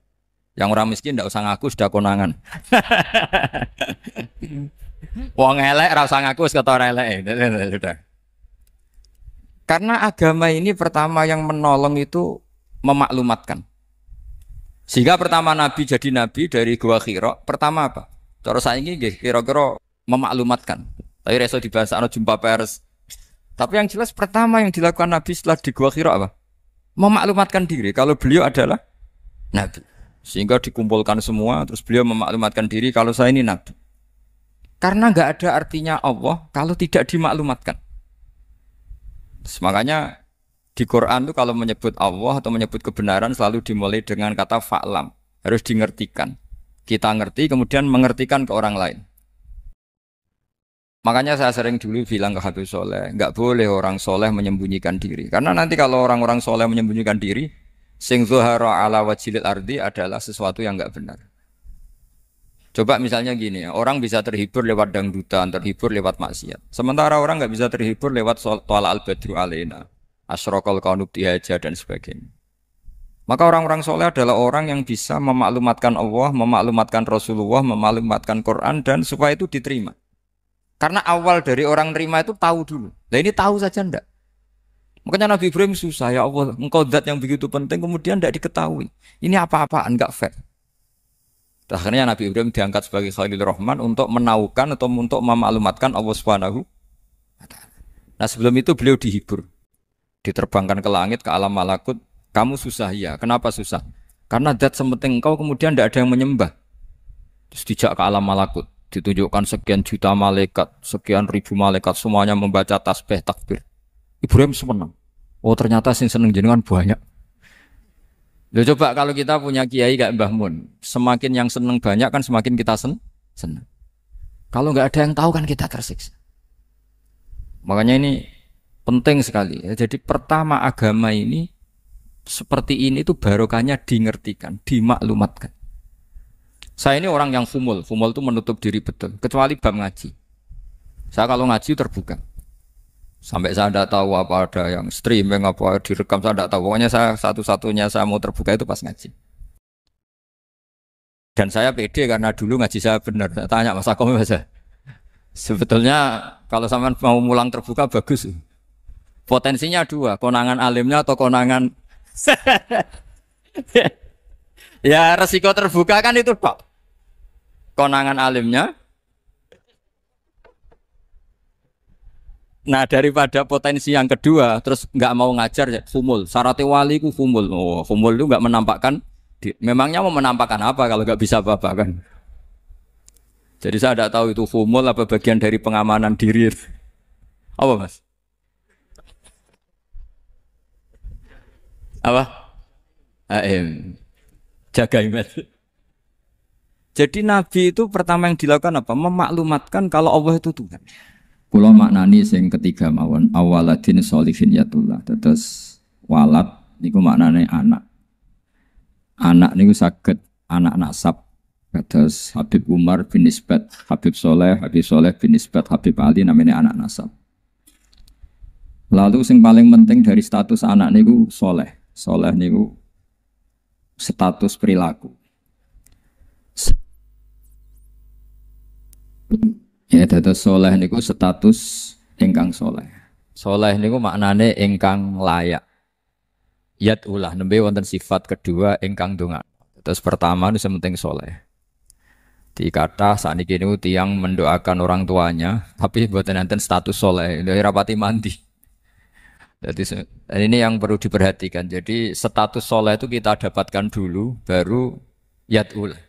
Yang orang miskin tidak usah ngaku sudah konangan. Wong elek rasa ngaku wis orang elek. Sudah. Karena agama ini pertama yang menolong itu memaklumatkan. Sehingga pertama Nabi jadi Nabi dari Gua kiro. pertama apa? Cara saiki ini kira-kira memaklumatkan. Tapi reso dibahas anak jumpa pers. Tapi yang jelas pertama yang dilakukan Nabi setelah di Gua kiro apa? Memaklumatkan diri kalau beliau adalah Nabi. Sehingga dikumpulkan semua, terus beliau memaklumatkan diri kalau saya ini nabi. Karena nggak ada artinya Allah kalau tidak dimaklumatkan. Terus makanya di Quran tuh kalau menyebut Allah atau menyebut kebenaran selalu dimulai dengan kata fa'lam. Harus dimengertikan Kita ngerti kemudian mengertikan ke orang lain. Makanya saya sering dulu bilang ke Habib Soleh, nggak boleh orang soleh menyembunyikan diri. Karena nanti kalau orang-orang soleh menyembunyikan diri, sing zuhara ala wajilil ardi adalah sesuatu yang nggak benar. Coba misalnya gini, ya, orang bisa terhibur lewat dangdutan, terhibur lewat maksiat. Sementara orang nggak bisa terhibur lewat soal al-badru alena, asrokol kaunub dihaja dan sebagainya. Maka orang-orang soleh adalah orang yang bisa memaklumatkan Allah, memaklumatkan Rasulullah, memaklumatkan Quran dan supaya itu diterima. Karena awal dari orang terima itu tahu dulu. Nah ini tahu saja ndak? Makanya Nabi Ibrahim susah ya Allah, engkau zat yang begitu penting kemudian tidak diketahui. Ini apa-apaan, enggak fair. Akhirnya Nabi Ibrahim diangkat sebagai Khalil Rahman untuk menaukan atau untuk memaklumatkan Allah Subhanahu Nah sebelum itu beliau dihibur, diterbangkan ke langit ke alam malakut. Kamu susah ya, kenapa susah? Karena zat sementing engkau kemudian tidak ada yang menyembah. Terus dijak ke alam malakut, ditunjukkan sekian juta malaikat, sekian ribu malaikat semuanya membaca tasbih takbir Ibrahim semenang. Oh ternyata sing seneng jenengan banyak. Lo coba kalau kita punya kiai gak Mbah Mun, semakin yang seneng banyak kan semakin kita sen seneng. Kalau nggak ada yang tahu kan kita tersiksa. Makanya ini penting sekali. Jadi pertama agama ini seperti ini itu barokahnya dimengertikan, dimaklumatkan. Saya ini orang yang fumul, fumul itu menutup diri betul, kecuali bab ngaji. Saya kalau ngaji terbuka. Sampai saya tidak tahu apa ada yang streaming apa direkam saya tidak tahu. Pokoknya saya satu-satunya saya mau terbuka itu pas ngaji. Dan saya pede karena dulu ngaji saya benar. Saya tanya Mas Akom Mas. Ya? Sebetulnya kalau sama mau mulang terbuka bagus. Potensinya dua, konangan alimnya atau konangan Ya resiko terbuka kan itu Pak. Konangan alimnya Nah daripada potensi yang kedua, terus nggak mau ngajar ya fumul. sarate wali ku fumul. Oh, fumul itu nggak menampakkan. Memangnya mau menampakkan apa kalau nggak bisa apa-apa kan? Jadi saya tidak tahu itu fumul apa bagian dari pengamanan diri. Apa mas? Apa? AM. Jaga image. Jadi Nabi itu pertama yang dilakukan apa? Memaklumatkan kalau Allah itu Tuhan. Kulo maknani sing ketiga mawon awaladin solihin yatullah. Terus walat. niku maknane anak. Anak niku sakit. anak nasab. Terus Habib Umar bin Isbat, Habib Soleh, Habib Soleh bin Isbat, Habib Ali namanya anak nasab. Lalu sing paling penting dari status anak niku soleh. Soleh niku status perilaku. Ya dados soleh niku status ingkang soleh. Soleh niku maknane ingkang layak. Yat ulah nembe wonten sifat kedua ingkang donga. Terus pertama nu penting soleh. Di kata saat ini kini tiang mendoakan orang tuanya, tapi buat nanti status soleh, dari rapati mandi. Jadi ini yang perlu diperhatikan. Jadi status soleh itu kita dapatkan dulu, baru yatul. ulah.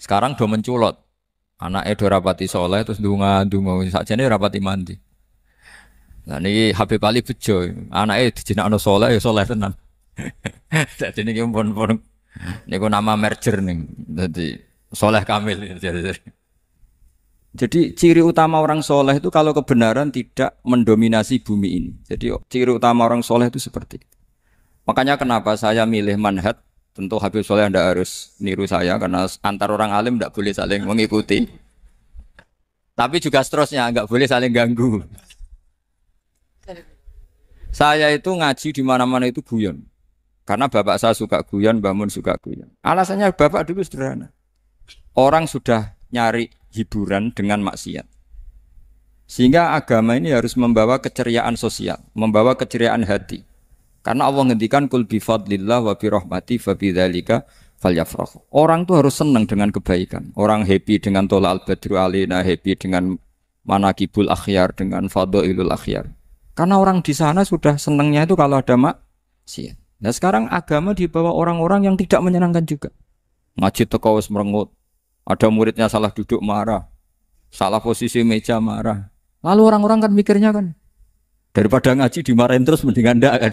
Sekarang do menculot, anak edo rapati soleh terus dunga dunga saja nih rapati mandi. Nah ini Habib Ali bejo, edo jinak no soleh ya soleh tenan. Jadi ini pun pun ini nama merger nih. Jadi soleh kamil. Jadi, jadi ciri utama orang soleh itu kalau kebenaran tidak mendominasi bumi ini. Jadi ciri utama orang soleh itu seperti itu. Makanya kenapa saya milih manhat Tentu Habib Soleh Anda harus niru saya karena antar orang alim tidak boleh saling mengikuti. Tapi juga seterusnya nggak boleh saling ganggu. Saya itu ngaji di mana-mana itu guyon. Karena bapak saya suka guyon, bangun suka guyon. Alasannya bapak dulu sederhana. Orang sudah nyari hiburan dengan maksiat. Sehingga agama ini harus membawa keceriaan sosial, membawa keceriaan hati. Karena Allah ngendikan kul bi fadlillah wa bi rahmati fa dzalika falyafrahu. Orang tuh harus senang dengan kebaikan. Orang happy dengan tolal badru alina, happy dengan manakibul akhyar, dengan fadailul akhyar. Karena orang di sana sudah senangnya itu kalau ada maksiat. Nah sekarang agama dibawa orang-orang yang tidak menyenangkan juga. Ngaji teko wis merengut. Ada muridnya salah duduk marah. Salah posisi meja marah. Lalu orang-orang kan mikirnya kan daripada ngaji dimarahin terus mendingan ndak kan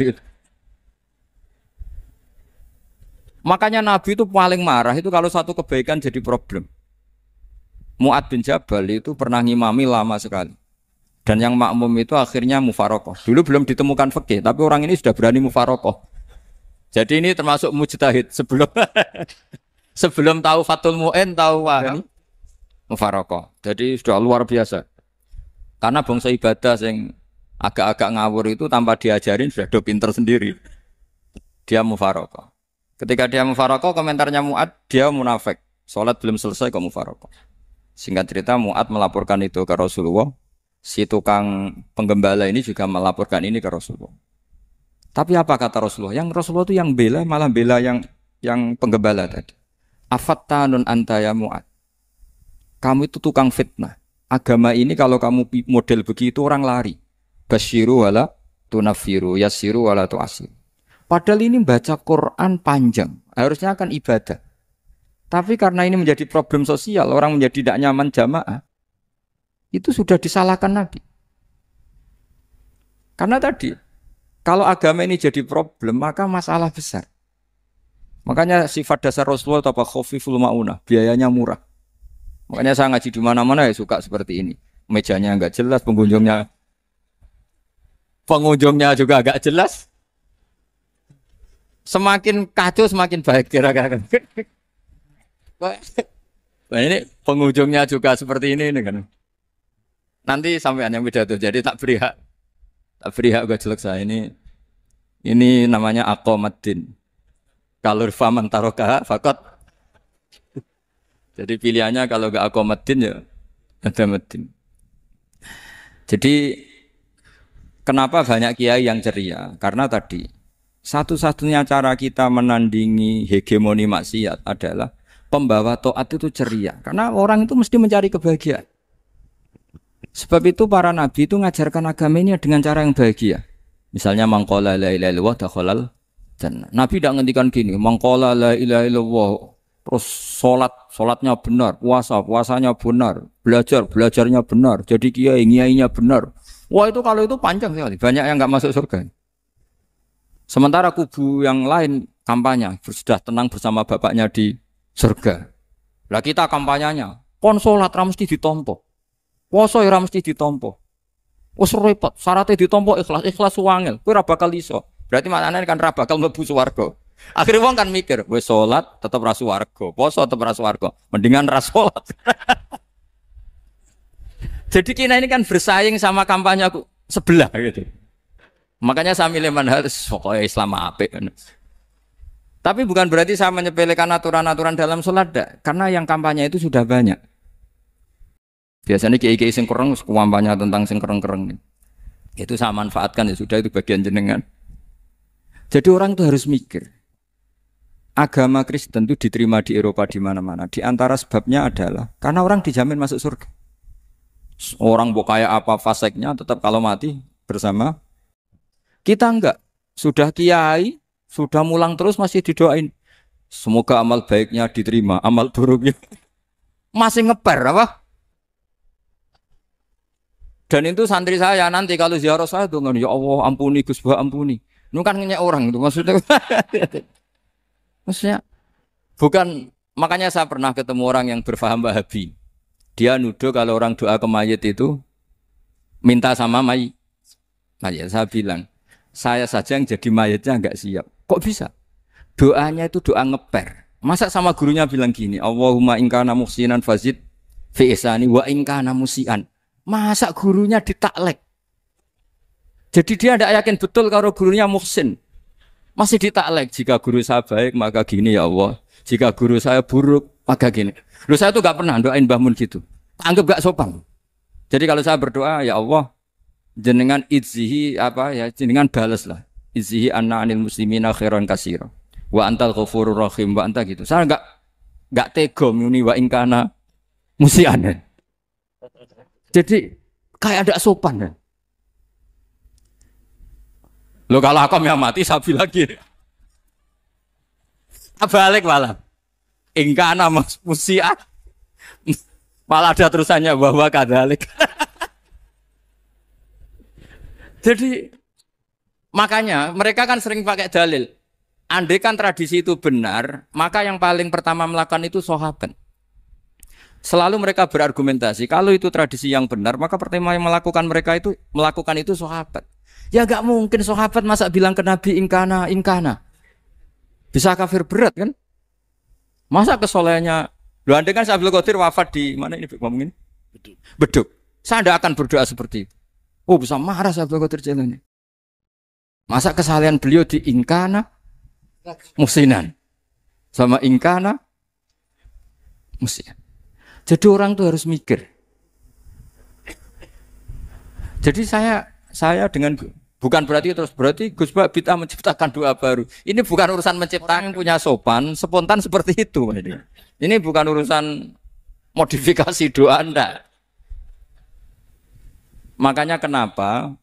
Makanya Nabi itu paling marah itu kalau satu kebaikan jadi problem. Mu'ad bin Jabal itu pernah ngimami lama sekali. Dan yang makmum itu akhirnya mufarokoh. Dulu belum ditemukan fakih, tapi orang ini sudah berani mufarokoh. Jadi ini termasuk mujtahid sebelum sebelum tahu Fatul Mu'in, tahu wah ya. Mufarokoh. Jadi sudah luar biasa. Karena bangsa ibadah yang agak-agak ngawur itu tanpa diajarin sudah do pinter sendiri. Dia mufarokoh. Ketika dia mufaroko, komentarnya muat dia munafik. Sholat belum selesai kok mufaroko. Singkat cerita, muat melaporkan itu ke Rasulullah. Si tukang penggembala ini juga melaporkan ini ke Rasulullah. Tapi apa kata Rasulullah? Yang Rasulullah itu yang bela, malah bela yang yang penggembala tadi. Afatta nun antaya muat. Kamu itu tukang fitnah. Agama ini kalau kamu model begitu orang lari. Basyiru wala tunafiru, yasiru wala tuasiru. Padahal ini baca Quran panjang, harusnya akan ibadah. Tapi karena ini menjadi problem sosial, orang menjadi tidak nyaman jamaah, itu sudah disalahkan Nabi. Karena tadi, kalau agama ini jadi problem, maka masalah besar. Makanya sifat dasar Rasulullah apa khofiful mauna, biayanya murah. Makanya saya ngaji di mana-mana ya suka seperti ini. Mejanya nggak jelas, pengunjungnya pengunjungnya juga agak jelas, semakin kacau semakin baik kira-kira. Nah, ini pengunjungnya juga seperti ini, ini kan. Nanti sampai yang tuh. Jadi tak beri hak, tak beri hak gue jelek saya ini. Ini namanya akomadin. Kalau fa mantaroka fakot. Jadi pilihannya kalau gak akomadin ya ada medin. Jadi kenapa banyak kiai yang ceria? Karena tadi satu-satunya cara kita menandingi hegemoni maksiat adalah pembawa toat itu ceria. Karena orang itu mesti mencari kebahagiaan. Sebab itu para nabi itu mengajarkan agama dengan cara yang bahagia. Misalnya mangkola la ilaha illallah dakhalal jannah. Nabi tidak ngendikan gini, mangkola la ilaha illallah terus sholat, sholatnya benar, puasa, puasanya benar, belajar, belajarnya benar, jadi kiai, kiainya benar. Wah itu kalau itu panjang sekali, banyak yang nggak masuk surga. Sementara kubu yang lain kampanye sudah tenang bersama bapaknya di surga. Lah kita kampanyenya, konsolat salat di ditompo. Poso ora mesti ditompo. Wes ya repot, syaratnya ditompo ikhlas, ikhlas suwangel, kue raba kali iso. Berarti maknanya kan ra bakal busu swarga. Akhirnya wong kan mikir, wes sholat tetap rasu wargo, poso tetap rasu wargo, mendingan rasolat. sholat. Jadi kita ini kan bersaing sama kampanye aku sebelah gitu. Makanya saya milih manhal pokoknya Islam apa, kan. Tapi bukan berarti saya menyepelekan aturan-aturan dalam sholat, dak. karena yang kampanye itu sudah banyak. Biasanya kiai-kiai sing kereng kampanye tentang sing kereng-kereng. Itu saya manfaatkan ya sudah itu bagian jenengan. Jadi orang itu harus mikir. Agama Kristen itu diterima di Eropa di mana-mana. Di antara sebabnya adalah karena orang dijamin masuk surga. Orang bukaya apa faseknya tetap kalau mati bersama kita enggak. Sudah kiai, sudah mulang terus masih didoain. Semoga amal baiknya diterima, amal buruknya masih ngeper apa? Dan itu santri saya nanti kalau ziarah saya tuh ya Allah ampuni Gus Bah ampuni. Ini kan orang itu maksudnya. maksudnya bukan makanya saya pernah ketemu orang yang berfaham Wahabi. Dia nuduh kalau orang doa ke mayit itu minta sama mayit. Mayit saya bilang saya saja yang jadi mayatnya nggak siap. Kok bisa? Doanya itu doa ngeper. Masa sama gurunya bilang gini, Allahumma ingkana muhsinan fazid fi isani wa ingkana musian. Masa gurunya ditaklek? Jadi dia tidak yakin betul kalau gurunya muhsin. Masih ditaklek, jika guru saya baik maka gini ya Allah. Jika guru saya buruk maka gini. Lu saya tuh gak pernah doain Mbah gitu. Anggap gak sopan. Jadi kalau saya berdoa, ya Allah, jenengan izzihi apa ya jenengan balas lah izzihi anna anil muslimina khairan kasiro wa antal ghafurur rohim wa anta gitu saya enggak enggak tega muni wa ingkana musianen jadi kayak ada sopan kan lo kalau aku yang mati sabi lagi balik malah ingkana musian malah ada terusannya bahwa kadalik Jadi makanya mereka kan sering pakai dalil. Andai kan tradisi itu benar, maka yang paling pertama melakukan itu sahabat. Selalu mereka berargumentasi, kalau itu tradisi yang benar, maka pertama yang melakukan mereka itu melakukan itu sahabat. Ya gak mungkin sahabat masa bilang ke Nabi ingkana, ingkana. Bisa kafir berat kan? Masa kesolehannya. Lu andai kan Abdul Qadir wafat di mana ini ngomong ini? Beduk. Beduk. Saya tidak akan berdoa seperti itu. Oh bisa marah sahabat Qadir ini. Masa kesalahan beliau di ingkana musinan sama ingkana musinan. Jadi orang tuh harus mikir. Jadi saya saya dengan bukan berarti terus berarti Gus Bak Bita menciptakan doa baru. Ini bukan urusan menciptakan punya sopan spontan seperti itu. Ini bukan urusan modifikasi doa Anda. Makanya kenapa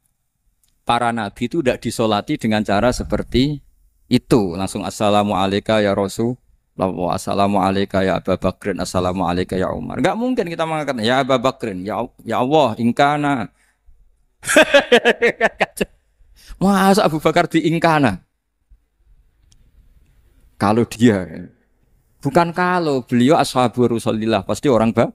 para nabi itu tidak disolati dengan cara seperti itu. Langsung assalamu alaikum ya Rasul. Assalamu alaikum ya Abu Bakrin, Assalamu alaikum ya Umar. Gak mungkin kita mengatakan ya Abu Bakrin, ya, ya Allah, ingkana. Masa Abu Bakar di ingkana? Kalau dia, bukan kalau beliau ashabu Rasulillah, pasti orang bah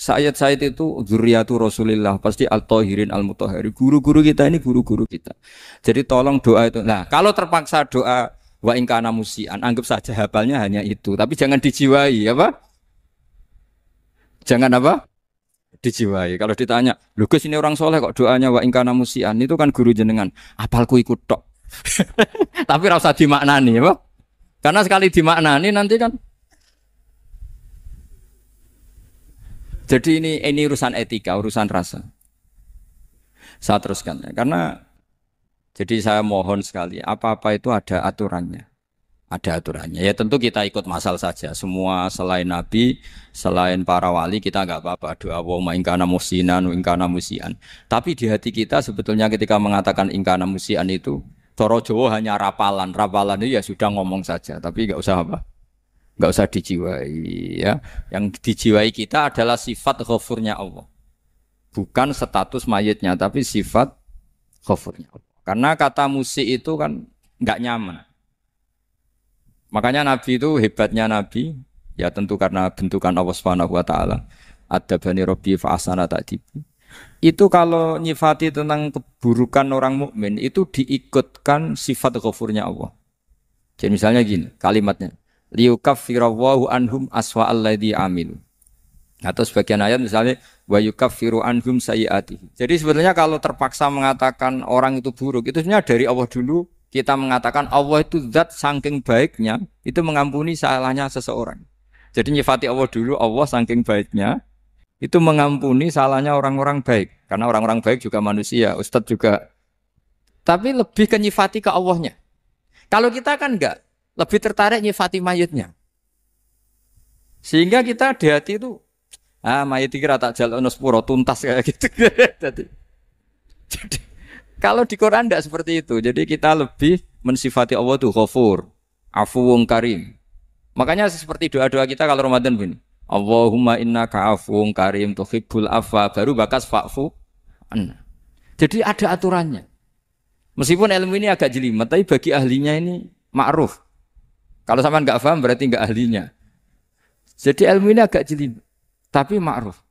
Sayyid-sayyid eh, itu zuriatu Rasulillah, pasti al-tahirin al mutohari Guru-guru kita ini guru-guru kita. Jadi tolong doa itu. Nah, kalau terpaksa doa wa ingkana musian, anggap saja hafalnya hanya itu, tapi jangan dijiwai, apa? Jangan apa? Dijiwai. Kalau ditanya, "Lho kesini ini orang soleh kok doanya wa ingkana musian?" Itu kan guru jenengan. Apalku ikut tok. tapi rasa dimaknani, apa? Karena sekali dimaknani nanti kan Jadi ini ini urusan etika, urusan rasa. Saya teruskan ya. karena jadi saya mohon sekali apa-apa itu ada aturannya. Ada aturannya. Ya tentu kita ikut masal saja. Semua selain Nabi, selain para wali kita nggak apa-apa. Doa wa ingkana musinan, ingkana musian. Tapi di hati kita sebetulnya ketika mengatakan ingkana musian itu torojo hanya rapalan, rapalan itu ya sudah ngomong saja, tapi nggak usah apa nggak usah dijiwai ya. Yang dijiwai kita adalah sifat ghafurnya Allah. Bukan status mayatnya tapi sifat ghafurnya Allah. Karena kata musik itu kan nggak nyaman. Makanya Nabi itu hebatnya Nabi ya tentu karena bentukan Allah Subhanahu wa taala. Ada bani Robi fa'asana tak Itu kalau nyifati tentang keburukan orang mukmin itu diikutkan sifat ghafurnya Allah. Jadi misalnya gini kalimatnya liyukaffirallahu anhum aswa alladhi Atau sebagian ayat misalnya wa yukaffiru anhum sayiati. Jadi sebetulnya kalau terpaksa mengatakan orang itu buruk itu sebenarnya dari Allah dulu kita mengatakan Allah itu zat saking baiknya itu mengampuni salahnya seseorang. Jadi nyifati Allah dulu Allah saking baiknya itu mengampuni salahnya orang-orang baik karena orang-orang baik juga manusia, ustadz juga. Tapi lebih ke nyifati ke Allahnya. Kalau kita kan enggak, lebih tertarik nyifati mayitnya. Sehingga kita di hati itu ah mayit kira tak jalan sepuro tuntas kayak gitu. jadi, jadi kalau di Quran tidak seperti itu. Jadi kita lebih mensifati Allah itu ghafur, afuwung karim. Makanya seperti doa-doa kita kalau Ramadan begini. Allahumma inna ka'afuwung karim tuhibbul afwa baru bakas fa'fu. Jadi ada aturannya. Meskipun ilmu ini agak jelimet, tapi bagi ahlinya ini ma'ruf. Kalau sama nggak paham berarti nggak ahlinya. Jadi ilmu ini agak jeli, tapi ma'ruf.